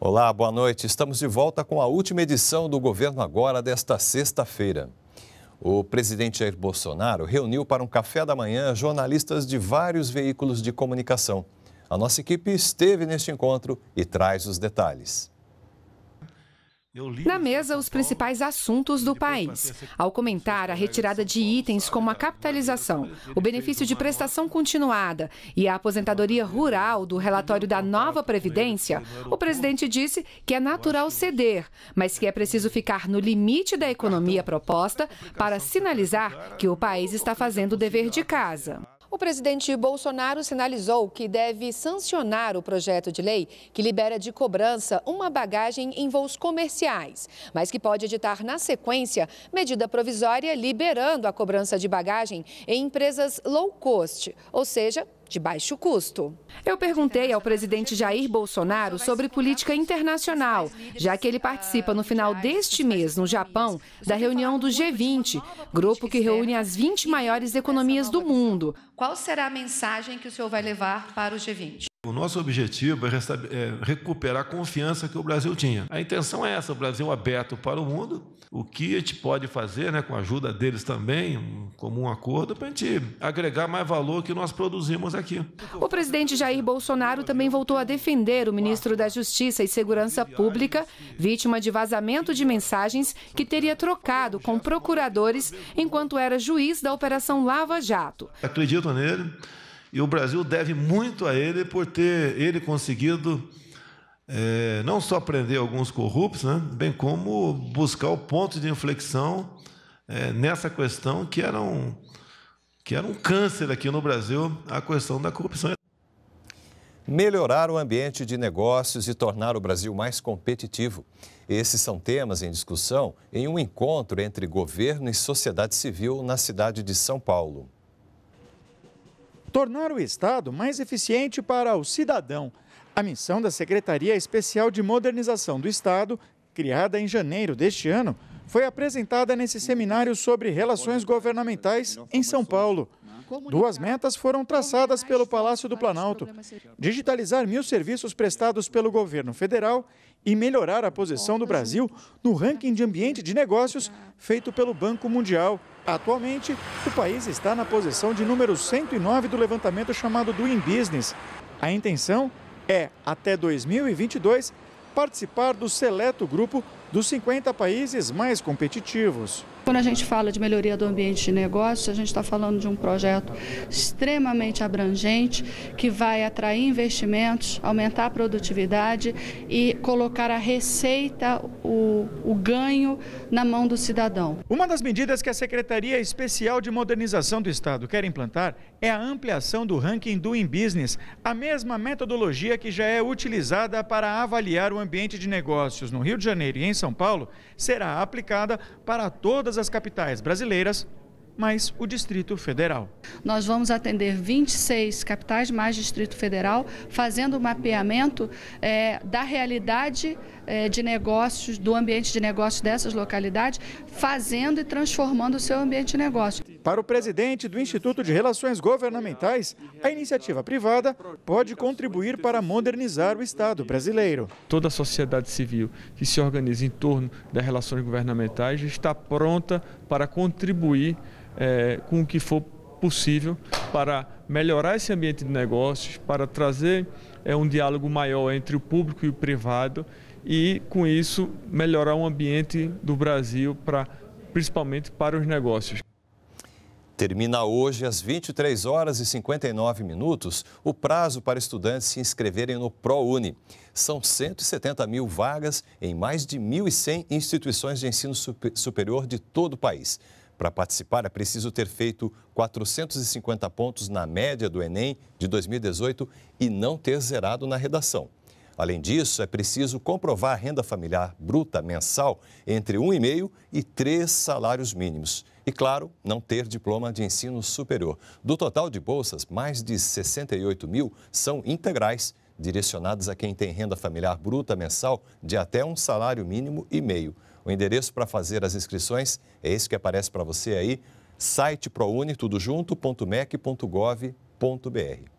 Olá, boa noite. Estamos de volta com a última edição do Governo Agora desta sexta-feira. O presidente Jair Bolsonaro reuniu para um café da manhã jornalistas de vários veículos de comunicação. A nossa equipe esteve neste encontro e traz os detalhes. Na mesa, os principais assuntos do país. Ao comentar a retirada de itens como a capitalização, o benefício de prestação continuada e a aposentadoria rural do relatório da nova Previdência, o presidente disse que é natural ceder, mas que é preciso ficar no limite da então, economia proposta para sinalizar que o é país está fazendo o dever de casa. O presidente Bolsonaro sinalizou que deve sancionar o projeto de lei que libera de cobrança uma bagagem em voos comerciais, mas que pode editar na sequência medida provisória liberando a cobrança de bagagem em empresas low cost, ou seja, de baixo custo. Eu perguntei ao presidente Jair Bolsonaro sobre política internacional, já que ele participa no final deste mês, no Japão, da reunião do G20, grupo que reúne as 20 maiores economias do mundo. Qual será a mensagem que o senhor vai levar para o G20? O nosso objetivo é, é recuperar a confiança que o Brasil tinha. A intenção é essa: o Brasil aberto para o mundo. O que a gente pode fazer, né, com a ajuda deles também, um comum acordo, para a gente agregar mais valor que nós produzimos aqui. O presidente Jair Bolsonaro também voltou a defender o ministro da Justiça e Segurança Pública, vítima de vazamento de mensagens que teria trocado com procuradores enquanto era juiz da Operação Lava Jato. Acredito nele e o Brasil deve muito a ele por ter ele conseguido é, não só prender alguns corruptos, né, bem como buscar o ponto de inflexão é, nessa questão que era, um, que era um câncer aqui no Brasil, a questão da corrupção. Melhorar o ambiente de negócios e tornar o Brasil mais competitivo. Esses são temas em discussão em um encontro entre governo e sociedade civil na cidade de São Paulo tornar o Estado mais eficiente para o cidadão. A missão da Secretaria Especial de Modernização do Estado, criada em janeiro deste ano, foi apresentada nesse seminário sobre relações governamentais em São Paulo. Duas metas foram traçadas pelo Palácio do Planalto: digitalizar mil serviços prestados pelo governo federal e melhorar a posição do Brasil no ranking de ambiente de negócios feito pelo Banco Mundial. Atualmente, o país está na posição de número 109 do levantamento chamado Doing Business. A intenção é, até 2022, participar do seleto grupo dos 50 países mais competitivos. Quando a gente fala de melhoria do ambiente de negócios, a gente está falando de um projeto extremamente abrangente que vai atrair investimentos, aumentar a produtividade e colocar a receita, o, o ganho na mão do cidadão. Uma das medidas que a Secretaria Especial de Modernização do Estado quer implantar é a ampliação do ranking do Business. a mesma metodologia que já é utilizada para avaliar o ambiente de negócios no Rio de Janeiro e em São Paulo, será aplicada para todas das as capitais brasileiras, mas o Distrito Federal. Nós vamos atender 26 capitais mais Distrito Federal, fazendo o mapeamento é, da realidade é, de negócios, do ambiente de negócios dessas localidades, fazendo e transformando o seu ambiente de negócio. Para o presidente do Instituto de Relações Governamentais, a iniciativa privada pode contribuir para modernizar o Estado brasileiro. Toda a sociedade civil que se organiza em torno das relações governamentais está pronta para contribuir é, com o que for possível para melhorar esse ambiente de negócios, para trazer é, um diálogo maior entre o público e o privado e, com isso, melhorar o ambiente do Brasil, para, principalmente para os negócios. Termina hoje, às 23 horas e 59 minutos, o prazo para estudantes se inscreverem no ProUni. São 170 mil vagas em mais de 1.100 instituições de ensino superior de todo o país. Para participar, é preciso ter feito 450 pontos na média do Enem de 2018 e não ter zerado na redação. Além disso, é preciso comprovar a renda familiar bruta mensal entre 1,5 e 3 salários mínimos. E, claro, não ter diploma de ensino superior. Do total de bolsas, mais de 68 mil são integrais, direcionadas a quem tem renda familiar bruta mensal de até um salário mínimo e meio. O endereço para fazer as inscrições é esse que aparece para você aí, site prounitudojunto.mec.gov.br.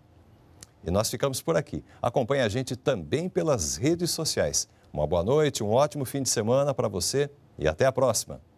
E nós ficamos por aqui. Acompanhe a gente também pelas redes sociais. Uma boa noite, um ótimo fim de semana para você e até a próxima.